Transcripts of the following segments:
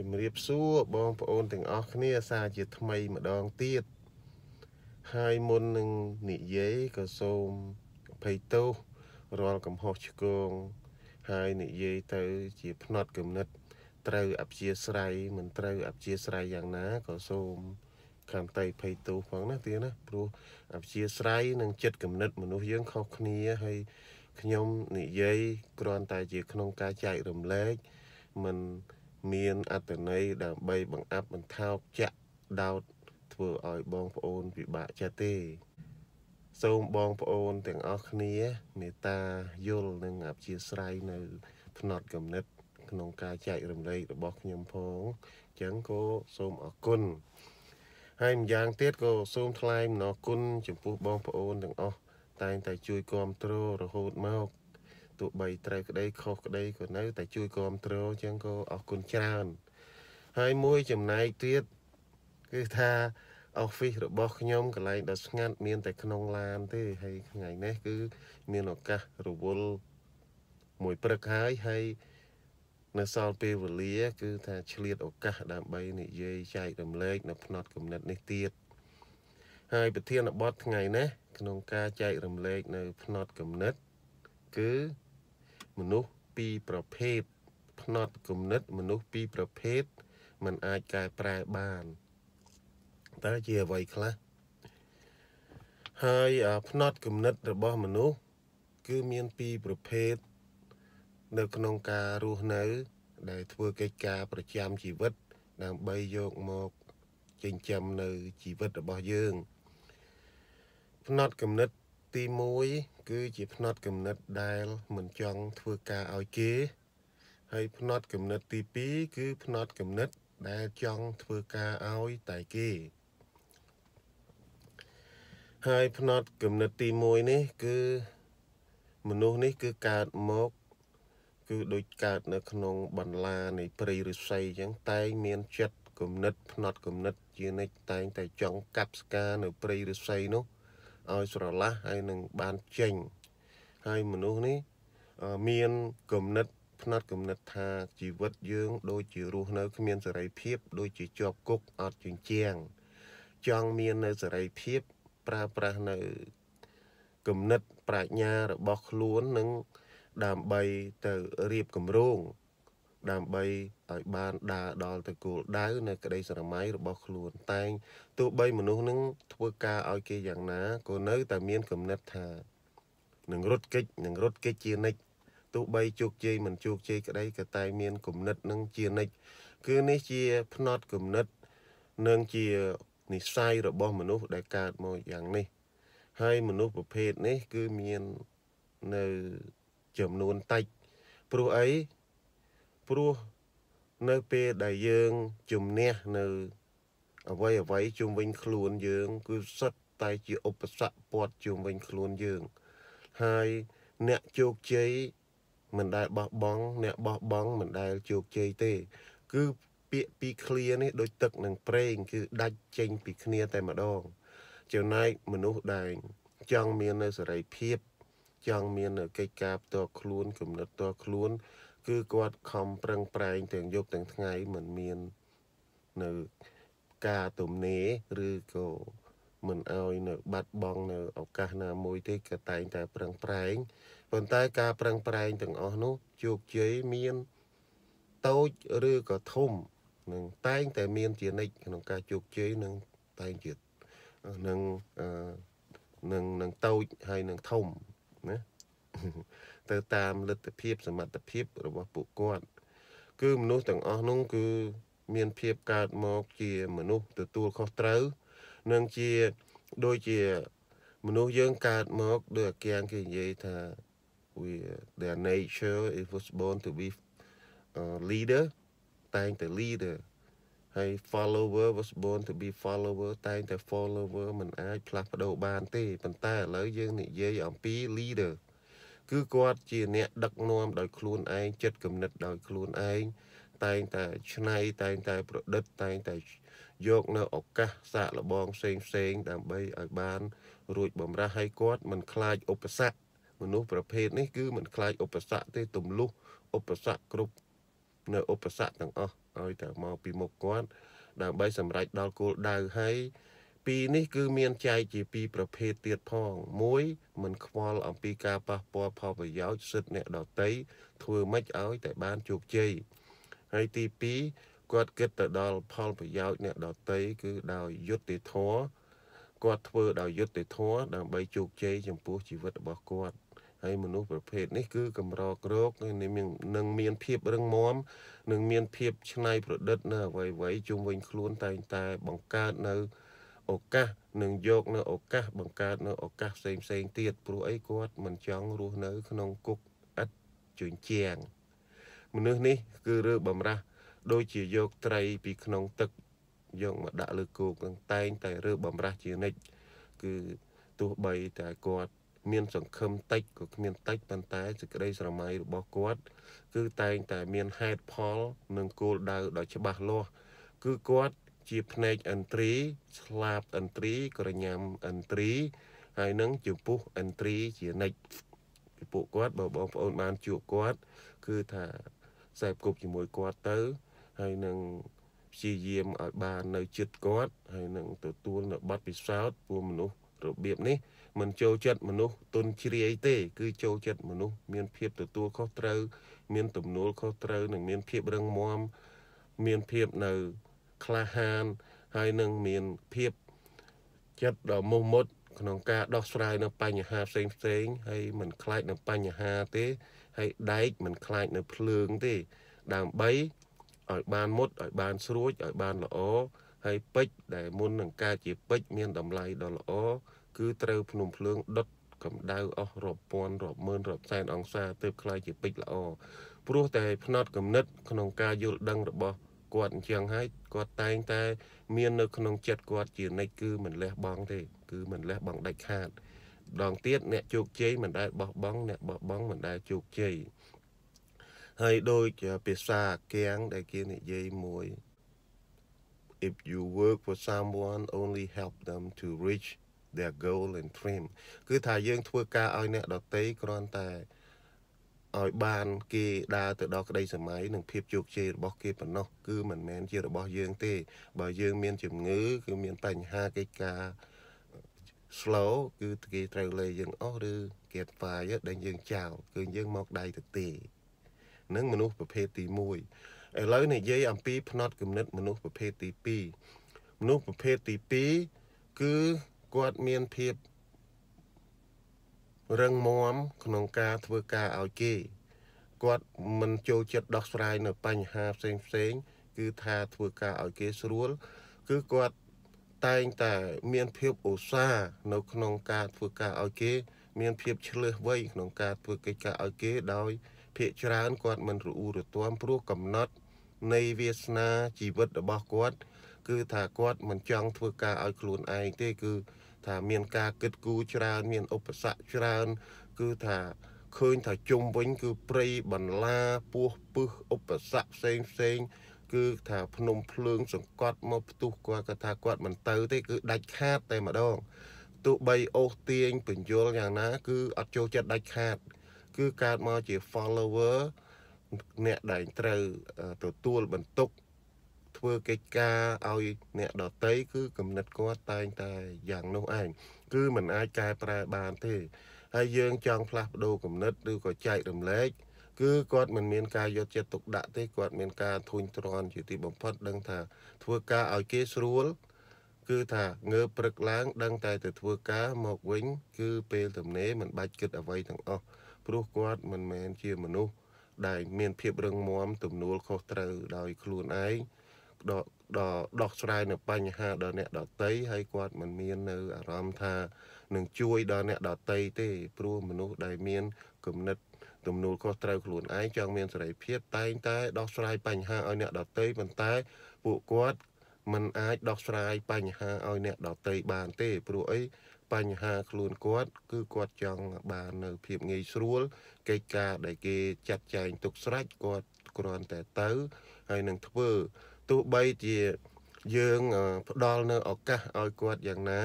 ជំរាបសួរបងប្អូនទាំងអស់គ្នាសាជាថ្មីម្ដងទៀតហើយមុននឹងនិយាយក៏សូមអភ័យទោសរាល់កំហុសឆ្គងហើយនិយាយទៅជាភ្នត់គំនិតត្រូវអព្យាស្រ័យមិនត្រូវអព្យាស្រ័យយ៉ាងណាក៏សូមខន្តីភ័យទោសផងណាទៀតណាព្រោះអព្យាស្រ័យនិងចិត្តគំនិតមនុស្សយើងខុសគ្នា ហើយខ្ញុំនិយាយគ្រាន់តែជាក្នុងការចែករំលែកមិនមានអត្តន័យដើម្បីបង្អាប់បន្ថោកចាក់ដោតធ្វើឲ្យបងប្អូនពិបាកចិត្តទេ សូមបងប្អូនទាំងអស់គ្នាមេត្តាយល់និងអព្យាស្រ័យនៅផ្នត់គំនិតក្នុងការចែករំលែករបស់ខ្ញុំផងអញ្ចឹងក៏សូមអរគុណហើយម្យ៉ាងទៀតក៏សូមថ្លែងអំណរគុណចំពោះបងប្អូនទាំងអស់តែងតែ ជួយគាំទ្ររហូតមកទោះបី ត្រូវក្តីខុសក្តីក៏នៅតែជួយគ្រប់គ្រងចឹងក៏អរគុណច្រើនហើយមួយចំណែកទៀតគឺថាអอฟ fice របស់ខ្ញុំកន្លែងដ៏ស្ងាត់មានតែក្នុងឡានទេហើយថ្ងៃនេះគឺមានឱកាសរវល់មួយព្រឹកហើយហើយនៅសល់ពេលវេលាគឺ ថាឆ្លៀតឱកាស ដើម្បីនិយាយចែករំលែកនៅផ្នត់គំនិតនេះទៀតហើយប្រធានបទថ្ងៃនេះក្នុងការចែករំលែកនៅផ្នត់គំនិតគឺមនុស្សពីរប្រភេទផ្នត់គំនិតមនុស្សពីរប្រភេទมันអាចកែប្រែបានតើជាអ្វីខ្លះហើយផ្នត់គំនិតរបស់មនុស្សគឺមានពីរប្រភេទនៅក្នុងការរស់នៅ ដែលធ្វើកិច្ចការប្រចាំជីវិតដើម្បីយកមកចិញ្ចឹមនៅជីវិតរបស់យើង ផ្នត់គំនិតទី1គឺជាផ្នត់គំនិតដែល មិនចង់ធ្វើការឲ្យគេ ហើយផ្នត់គំនិតទី2គឺផ្នត់គំនិតដែលចង់ធ្វើការឲ្យតែគេ ហើយផ្នត់គំនិតទី1នេះ គឺមនុស្សនេះគឺកើតមកគឺដូចកើតនៅ ក្នុងបន្លានៃព្រៃឫស្សីអញ្ចឹងតែងមានចិត្តគំនិតផ្នត់គំនិតជានិច្ចតែងតែចង់កាប់ស្កានៅព្រៃឫស្សីនោះឲ្យស្រឡះហើយនឹងបានចេញ ហើយមនុស្សនេះ មានគំនិតផ្នែកគំនិតថាជីវិតយើង ដូចជារស់នៅ គ្មានសេរីភាព ដូចជាជាប់គុកអត់ជញ្ជាំងចង់មាននៅសេរីភាពប្រើប្រាស់នៅគំនិតប្រាជ្ញារបស់ខ្លួននឹងដើម្បីទៅរៀបគម្រោងដើម្បីឲ្យបានដើរដល់ទៅគោលដៅនៅក្តីស្រមៃរបស់ខ្លួនតែងទោះបីមនុស្សនឹងធ្វើការឲ្យគេយ៉ាងណាក៏នៅតែមានគំនិតថានឹងរត់គេចនឹងរត់គេចជានិច្ចទោះបីជោគជ័យមិនជោគជ័យក្តីក៏តែមានគំនិតនឹងជានិច្ចគឺនេះជាផ្នត់គំនិតនិងជានិស័យរបស់មនុស្សដែលកើតមកយ៉ាងនេះហើយមនុស្សប្រភេទនេះ គឺមាននៅចំនួនតិចព្រោះអីព្រោះនៅពេលដែលយើងជំនះនៅ អ្វីអ្វីជុំវិញខ្លួនយើង គឺសុទ្ធតែជាឧបសគ្គព័ទ្ធជុំវិញខ្លួនយើង ហើយអ្នកជោគជ័យមិនដែលបោះបង់អ្នកបោះបង់មិនដែលជោគជ័យទេគឺពាក្យពីឃ្លានេះដូចទឹកនិងប្រេងគឺដាច់ចេញពីគ្នាតែម្ដងចំណែកមនុស្សដែលចង់មាននៅសេរីភាព ចង់មាននៅកិច្ចការផ្ទាល់ខ្លួនគំនិតផ្ទាល់ខ្លួនគឺគាត់ខំប្រឹងប្រែងទាំងយប់ទាំងថ្ងៃមិនមាននៅការទំនេរឬក៏មិនអោយនៅបាត់បង់នៅឱកាសណាមួយទេក៏តែងតែប្រឹងប្រែងប៉ុន្តែការប្រឹងប្រែងទាំងអស់នោះជោគជ័យមានតូចឬក៏ធំនឹងតែងតែមានជានិច្ចក្នុងការជោគជ័យនឹងតែងជានឹងនឹងនឹងតូចហើយនឹងធំណាទៅតាមលទ្ធភាពសមត្ថភាពរបស់ពួកគាត់គឺមនុស្សទាំងអស់នោះគឺមានភាពកើតមកជាមនុស្សទទួលខុសត្រូវនិងជាដូចជា មនុស្សយើងកើតមកដោយអាគាងគេនិយាយថា we their nature it was born to be uh, leader តែងតែ leader ហើយ follower was born to be follower តែងតែ follower មិនអាចផ្លាស់ប្ដូរបានទេប៉ុន្តែឥឡូវយើងនិយាយអំពី leader គឺគាត់ជាអ្នកដឹកនាំដោយខ្លួនឯងចិត្តគំនិតដោយខ្លួនឯងតែងតែឆ្នៃតែងតែប្រឌិតតែងតែយកនៅឱកាសសាកល្បងផ្សេងផ្សេងដើម្បីឲ្យបាន រួចបំរាស់ឲ្យគាត់មិនខ្លាចឧបសគ្គមនុស្សប្រភេទនេះគឺមិនខ្លាចឧបសគ្គទេទម្លុះឧបសគ្គគ្រប់ នៅឧបសគ្គទាំងអស់ឲ្យតែមកពីមុខគាត់ ដើម្បីសម្រេចដល់គោលដៅហើយពីរនេះគឺមានចែកជាពីរប្រភេទទៀតផង មួយមិនខ្វល់អំពីការប៉ះពាល់ផលប្រយោជន៍សិទ្ធិអ្នកដតីធ្វើម៉េចឲ្យ តែបានជោគជ័យហើយទី2គាត់គិតទៅដល់ផលប្រយោជន៍អ្នកដតីគឺដោយយុត្តិធម៌គាត់ធ្វើដោយយុត្តិធម៌ដើម្បីជោគជ័យចំពោះជីវិតរបស់គាត់ហើយមនុស្សប្រភេទនេះគឺកម្រក្រោកនឹងមានភាពរឹងមាំនឹងមានភាពច្នៃប្រឌិតនៅអ្វីៗជុំវិញខ្លួនតែងតែបង្កើតនៅក្នុងឱកាសនឹងយកនៅឱកាស បង្កើតនៅឱកាសផ្សេងផ្សេងទៀតព្រោះអីគាត់មិនចង់រស់នៅ ក្នុងគុកឥតជញ្ជាំងមនុស្សនេះ គឺរើបំរាស់ដូចជាយកត្រីពីក្នុងទឹកយកមកដាក់លើគោកនឹងតែងតែរើបំរាស់ជានិច្ចគឺទោះបីតែគាត់មាន សង្ឃឹមតិចក៏គ្មានតិចប៉ុន្តែសេចក្តីស្រមៃរបស់គាត់ គឺតែងតែមានហេតុផល និងគោលដៅដ៏ច្បាស់លាស់គឺគាត់ជាភ្នែកឥន្ទ្រីឆ្លាបឥន្ទ្រីក្រញ៉ាំឥន្ទ្រីហើយនឹងជាពុះឥន្ទ្រីជានិចពីពួកគាត់បើបងប្អូនបានជួបគាត់គឺថាខ្សែគប់ជាមួយគាត់ទៅ ហើយនឹងព្យាយាមឲ្យបាននៅចិត្តគាត់ហើយនឹងទទួលនៅប័ណ្ណពិសោធន៍ពួកមនុស្សរបៀបនេះមិនចូលចិត្តមនុស្សទុនជ្រាយទេ គឺចូលចិត្តមនុស្សមានភាពទទួលខុសត្រូវ មានទំនួលខុសត្រូវ និង មាន ភាពរឹងមាំមានភាពនៅក្លាហានហើយនឹងមានភាពចិត្តដ៏មុះមុត ក្នុងការដោះស្រាយនៅបញ្ហាផ្សេងផ្សេងហើយមិនខ្លាចនៅបញ្ហាទេហើយដែកមិនខ្លាចនៅភ្លើងទេដើម្បីឲ្យបាន មុតឲ្យបានស្រួចឲ្យបានល្អហើយពេជ្រដែលមុននឹងការជាពេជ្រមានតម្លៃដ៏ល្អគឺត្រូវភ្នំភ្លើងដុតកម្ដៅអស់រាប់ពាន់រាប់ម៉ឺនរាប់សែនអង្សាទើបខ្លាយជាពេជ្រល្អព្រោះតែផ្នត់គំនិត ក្នុងការយល់ដឹងរបស់គាត់អញ្ចឹងហើយគាត់តែងតែ មាននៅក្នុងចិត្តគាត់ជានិច្ចគឺមិនលះបង់ទេគឺមិនលះបង់ដាច់ខាតដងទៀតអ្នកជោគជ័យមិនដែលបោះបង់អ្នកបោះបង់មិនដែលជោគជ័យហើយដូចភាសាកៀងដែលគេនិយាយមួយ if you work for someone only help them to reach their goal and dream គឺថាយើងធ្វើការឲ្យអ្នកដតីគ្រាន់តែឲ្យបានគេដើរទៅដល់ក្តីសម័យនិងភាពជោគជ័យរបស់គេប៉ុណ្ណោះគឺមិនមែនជារបស់យើងទេ បើយើងមានជំងឺ គឺមានបញ្ហាកិច្ចការ slow គឺគេត្រូវលេយើងអស់ឬ get fire ដែលយើងចោលគឺយើងមកដៃទៅទេនឹងមនុស្សប្រភេទទី1ឥឡូវនិយាយអំពីផ្នត់គំនិតមនុស្សប្រភេទទី2មនុស្សប្រភេទទី2គឺគាត់មានភាពរឹងមាំក្នុងការធ្វើការឲ្យគេគាត់មិនចូលចិត្តដោះស្រាយនៅបញ្ហាផ្សេងផ្សេងគឺថាធ្វើការឲ្យគេស្រួលគឺគាត់តែងតែមានភាពឧស្សាហ៍នៅ ក្នុងការធ្វើការឲ្យគេ មានភាពឆ្លើសវៃក្នុងការធ្វើកិច្ចការឲ្យគេ ដោយ ភាកច្រើនគាត់មិនរអ៊ូរទាំព្រោះកំណត់ នៃវាសនាជីវិតរបស់គាត់គឺថាគាត់មិនចង់ធ្វើការឲ្យខ្លួនឯងទេគឺថាមានការគិតគូរច្រើនមានឧបសគ្គច្រើនគឺថាឃើញថាជុំវិញគឺព្រៃបន្លាពស់ពឹសឧបសគ្គផ្សេងផ្សេងគឺថាភ្នំភ្លើងសង្កត់មកផ្ទុះគាត់ក៏ថាគាត់មិនទៅទេគឺដាច់ខាតតែម្ដងទោះបីអូសទាញបញ្យលយ៉ាងណាគឺអត់ចូលចិត្តដាច់ខាត គឺកើតមកជា follower អ្នកដែលត្រូវទទួលបន្ទុកធ្វើកិច្ចការឲ្យអ្នកដតីគឺគំនិតគាត់តែងតែយ៉ាងនោះឯងគឺมันអាចកែប្រែបានទេហើយយើងចង់ផ្លាស់ប្ដូរគំនិតឬក៏ចែករំលែកគឺគាត់មិនមានការយកចិត្តទុកដាក់ទេគាត់មានការធុញទ្រាន់ជាទីបំផុត ដឹងថាធ្វើការឲ្យគេស្រួលគឺថាងើបព្រឹកឡើងដឹងតែទៅធ្វើការមកវិញគឺពេលទំនេរមិនបាច់គិតអ្វីទាំងអស់ព្រោះគាត់មិនមែនជាមនុស្សដែលមានភាពរឹងមាំទំនួលខុសត្រូវដោយខ្លួនឯងដកដោះស្រាយនៅបញ្ហា ដល់អ្នកដតីហើយគាត់មិនមាននៅអារម្មណ៍ថានឹងជួយដល់អ្នកដតីទេ ព្រោះមនុស្សដែលមានគំនិត ទំនួលខុសត្រូវខ្លួនឯងចង់មានសេរីភាពតែងតែដោះស្រាយបញ្ហាឲ្យអ្នកដតីប៉ុន្តែ ពួកគាត់มันអាចដោះស្រាយបញ្ហាឲ្យអ្នកដតីបានទេព្រោះអីបញ្ហាខ្លួនគាត់ គឺគាត់ចង់បាននៅភាពងាយស្រួលកិច្ចការដែលគេចាត់ចែងទុកស្រេចគាត់គ្រាន់តែទៅហើយនឹងធ្វើទោះបីជាយើងផ្ដល់នៅឱកាសឲ្យគាត់យ៉ាងណា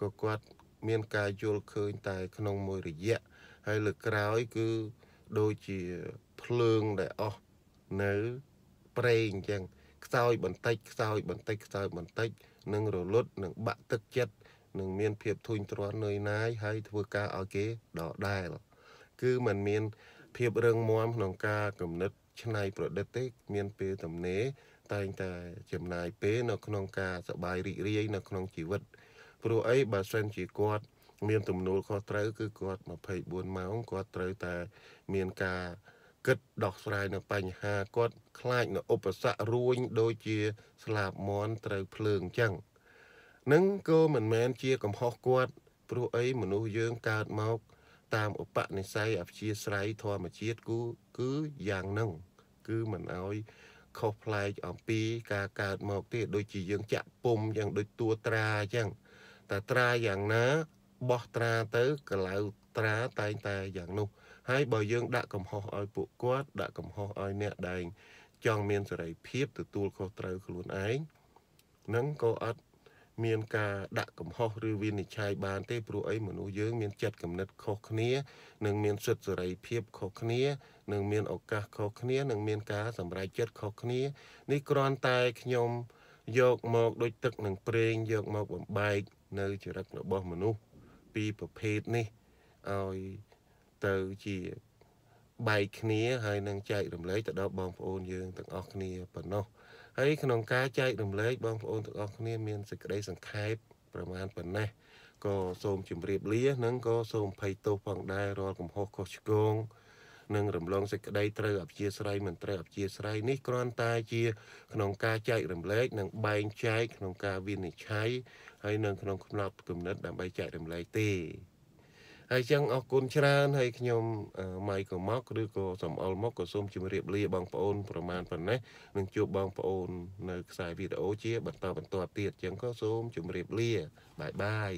ក៏គាត់មាន ការយល់ឃើញតែ ក្នុងមួយរយៈហើយលើក្រោយគឺដូចជាភ្លើងដែលអស់នៅប្រេងអញ្ចឹងខ្សោយ បន្តិចខ្សោយ បន្តិចខ្សោយបន្តិចនឹងរលត់នឹងបាក់ទឹកចិត្តនឹងមានភាពធុញទ្រាន់នឿយណាយហើយធ្វើការឲ្យគេដដែលគឺมันមានភាពរឹងមាំក្នុងការ កំណត់ច្នៃប្រឌិតទេមានពេលទំនេរតែងតែចំណាយពេលនៅក្នុងការសបាយរីករាយនៅក្នុងជីវិតព្រោះអីបើសិនជាគាត់មានទំនួលខុសត្រូវ គឺគាត់24ម៉ោងគាត់ត្រូវតែមានការគិតដោះស្រាយនៅបញ្ហាគាត់ខ្លាចនៅឧបសគ្គរួញដូចជាស្លាប់មន់ត្រូវភ្លើងអញ្ចឹងនឹងក៏មិនមែនជាកំហុសគាត់ព្រោះអីមនុស្សយើងកើតមកតាមឧបនិស្ស័យអព្យាស្រ័យធម្មជាតិគូគឺយ៉ាងហ្នឹងគឺមិនអោយខុសប្លែកអំពីការកើតមកទេដូចជាយើងចាក់ពុំយ៉ាង ដូចតួត្រាអញ្ចឹងតែត្រាយ៉ាងណាបោះត្រាទៅកលៅត្រាតែងតែយ៉ាងនោះហើយបើយើង ដាក់កំហុសឲ្យពួកគាត់ដាក់កំហុសឲ្យអ្នកដែលចង់មានសេរីភាពទទួលខុសត្រូវខ្លួនឯងនឹងក៏អត់មានការដាក់កំហុសឬវិនិច្ឆ័យបាន ទេព្រោះអីមនុស្សយើងមានចិត្តគំនិតខុសគ្នា និងមានសិទ្ធិសេរីភាពខុសគ្នា និងមានឱកាសខុសគ្នា និង មានការសម្រេចចិត្តខុសគ្នា នេះគ្រាន់តែខ្ញុំយកមកដូចទឹកនិងប្រេងយកមកបំបែកនៅចរិតរបស់មនុស្សពីរប្រភេទនេះឲ្យទៅជាបែកគ្នា ហើយនឹងចែករំលែកទៅដល់បងប្អូនយើងទាំងអស់គ្នាប៉ុណ្ណោះហើយក្នុងការចែករំលែកបងប្អូនទាំងអស់គ្នា មានសេចក្តីសង្ខេបប្រមាណប៉ុណ្ណេះក៏សូមជម្រាបលានិងក៏សូមភ័យទោសផងដែររាល់កំហុសខុសឆ្គងនិងរំលងសេចក្តីត្រូវអព្យាស្រ័យមិនត្រូវអព្យាស្រ័យនេះគ្រាន់តែជា ក្នុងការចែករំលែកនិងបែងចែកក្នុងការវិនិច្ឆ័យហើយនៅក្នុងខ្នប់គំនិតដើម្បីចែករំលែកទេហើយចឹងអរគុណច្រើនហើយខ្ញុំម៉ៃក៏មកឬក៏សំអល់មកក៏សូមជម្រាបលាបងប្អូន ប្រមាណប៉ុណ្ណេះនឹងជួបបងប្អូននៅខ្សែវីដេអូជាបន្តបន្តទៀតចឹងក៏សូមជម្រាបលាបាយបាយ